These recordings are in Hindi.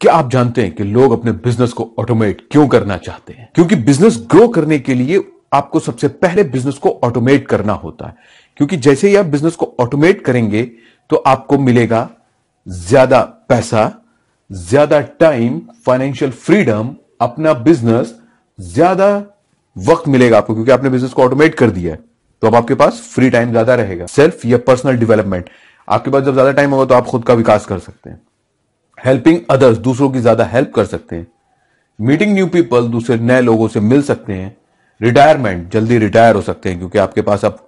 क्या आप जानते हैं कि लोग अपने बिजनेस को ऑटोमेट क्यों करना चाहते हैं क्योंकि बिजनेस ग्रो करने के लिए आपको सबसे पहले बिजनेस को ऑटोमेट करना होता है क्योंकि जैसे ही आप बिजनेस को ऑटोमेट करेंगे तो आपको मिलेगा ज्यादा पैसा ज्यादा टाइम फाइनेंशियल फ्रीडम अपना बिजनेस ज्यादा वक्त मिलेगा आपको क्योंकि आपने बिजनेस को ऑटोमेट कर दिया है तो अब आपके पास फ्री टाइम ज्यादा रहेगा सेल्फ या पर्सनल डेवलपमेंट आपके पास जब ज्यादा टाइम होगा तो आप खुद का विकास कर सकते हैं हेल्पिंग अदर्स दूसरों की ज्यादा हेल्प कर सकते हैं मीटिंग न्यू पीपल दूसरे नए लोगों से मिल सकते हैं रिटायरमेंट जल्दी रिटायर हो सकते हैं क्योंकि आपके पास अब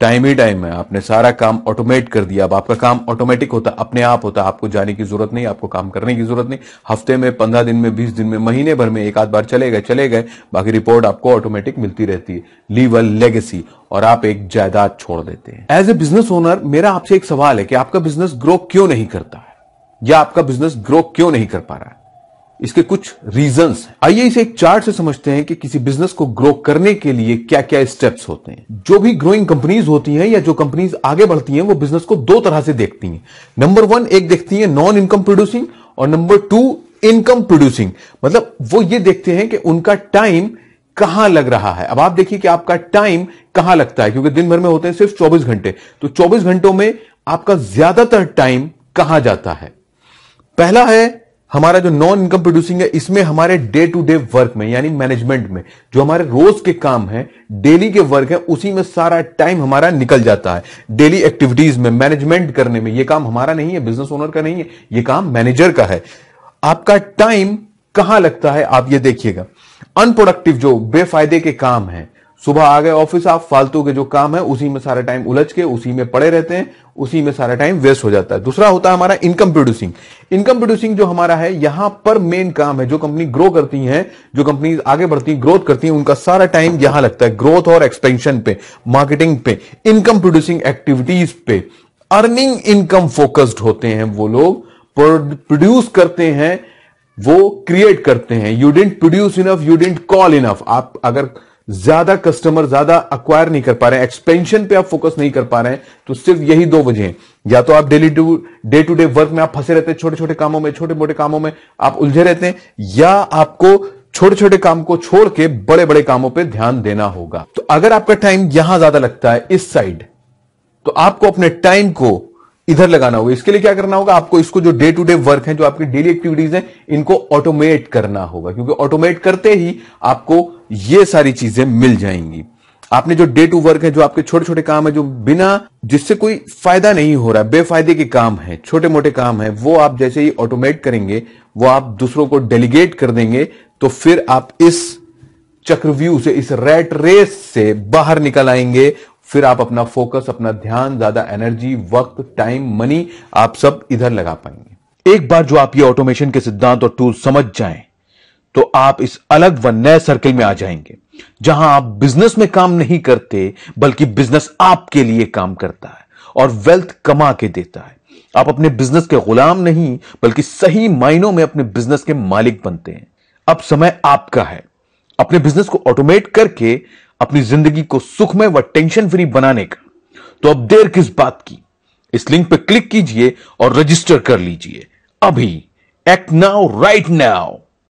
टाइम ही टाइम है आपने सारा काम ऑटोमेट कर दिया अब आपका काम ऑटोमेटिक होता अपने आप होता है आपको जाने की जरूरत नहीं आपको काम करने की जरूरत नहीं हफ्ते में पंद्रह दिन में बीस दिन में महीने भर में एक आध बार चले गए चले गए बाकी रिपोर्ट आपको ऑटोमेटिक मिलती रहती है लीव अ लेगेसी और आप एक जायदाद छोड़ देते हैं एज ए बिजनेस ओनर मेरा आपसे एक सवाल है कि आपका बिजनेस ग्रो क्यों नहीं करता है या आपका बिजनेस ग्रो क्यों नहीं कर पा रहा है इसके कुछ रीजंस हैं आइए इसे एक चार्ट से समझते हैं कि किसी बिजनेस को ग्रो करने के लिए क्या क्या स्टेप्स होते हैं जो भी ग्रोइंग कंपनीज होती हैं या जो कंपनीज आगे बढ़ती हैं वो बिजनेस को दो तरह से देखती हैं नंबर वन एक देखती है नॉन इनकम प्रोड्यूसिंग और नंबर टू इनकम प्रोड्यूसिंग मतलब वो ये देखते हैं कि उनका टाइम कहां लग रहा है अब आप देखिए कि आपका टाइम कहां लगता है क्योंकि दिन भर में होते हैं सिर्फ 24 घंटे तो 24 घंटों में आपका ज्यादातर टाइम कहां जाता है पहला है हमारा जो नॉन इनकम प्रोड्यूसिंग है इसमें हमारे डे टू डे वर्क में यानी मैनेजमेंट में जो हमारे रोज के काम है डेली के वर्क है उसी में सारा टाइम हमारा निकल जाता है डेली एक्टिविटीज में मैनेजमेंट करने में ये काम हमारा नहीं है बिजनेस ओनर का नहीं है ये काम मैनेजर का है आपका टाइम कहां लगता है आप ये देखिएगा अनप्रोडक्टिव जो बेफायदे के काम है सुबह आ गए ऑफिस आप फालतू के जो काम है उसी में सारा टाइम उलझ के उसी में पड़े रहते हैं उसी में सारा टाइम वेस्ट हो जाता है दूसरा होता है हमारा इनकम प्रोड्यूसिंग इनकम प्रोड्यूसिंग जो हमारा है यहां पर मेन काम है जो कंपनी ग्रो करती है जो कंपनी आगे बढ़ती है ग्रोथ करती है उनका सारा टाइम यहां लगता है ग्रोथ और एक्सपेंशन पे मार्केटिंग पे इनकम प्रोड्यूसिंग एक्टिविटीज पे अर्निंग इनकम फोकस्ड होते हैं वो लोग प्रोड्यूस करते हैं वो क्रिएट करते हैं you didn't produce enough you didn't call enough आप अगर ज्यादा कस्टमर ज्यादा अक्वायर नहीं कर पा रहे हैं एक्सपेंशन पे आप फोकस नहीं कर पा रहे हैं तो सिर्फ यही दो वजह या तो आप daily to day to day work में आप फंसे रहते हैं छोटे छोटे कामों में छोटे मोटे कामों में आप उलझे रहते हैं या आपको छोटे छोटे काम को छोड़ के बड़े बड़े कामों पर ध्यान देना होगा तो अगर आपका टाइम यहां ज्यादा लगता है इस साइड तो आपको अपने टाइम को इधर लगाना होगा इसके लिए क्या करना होगा आपको इसको जो डे टू डे वर्क है जो आपकी डेली एक्टिविटीज हैं इनको ऑटोमेट करना होगा क्योंकि ऑटोमेट करते ही आपको ये सारी चीजें मिल जाएंगी आपने जो डे टू वर्क है जो आपके छोटे छोटे काम है जो बिना जिससे कोई फायदा नहीं हो रहा बेफायदे के काम है छोटे मोटे काम है वो आप जैसे ही ऑटोमेट करेंगे वो आप दूसरों को डेलीगेट कर देंगे तो फिर आप इस चक्रव्यूह से इस रेट रेस से बाहर निकल आएंगे फिर आप अपना फोकस अपना ध्यान ज्यादा एनर्जी वक्त टाइम मनी आप सब इधर लगा पाएंगे एक बार जो आप ये ऑटोमेशन के सिद्धांत और टूल समझ जाएं तो आप इस अलग व नए सर्कल में आ जाएंगे जहां आप बिजनेस में काम नहीं करते बल्कि बिजनेस आपके लिए काम करता है और वेल्थ कमा के देता है आप अपने बिजनेस के गुलाम नहीं बल्कि सही मायनों में अपने बिजनेस के मालिक बनते हैं अब समय आपका है अपने बिजनेस को ऑटोमेट करके अपनी जिंदगी को सुखमय व टेंशन फ्री बनाने का तो अब देर किस बात की इस लिंक पर क्लिक कीजिए और रजिस्टर कर लीजिए अभी एक्ट नाउ राइट नाउ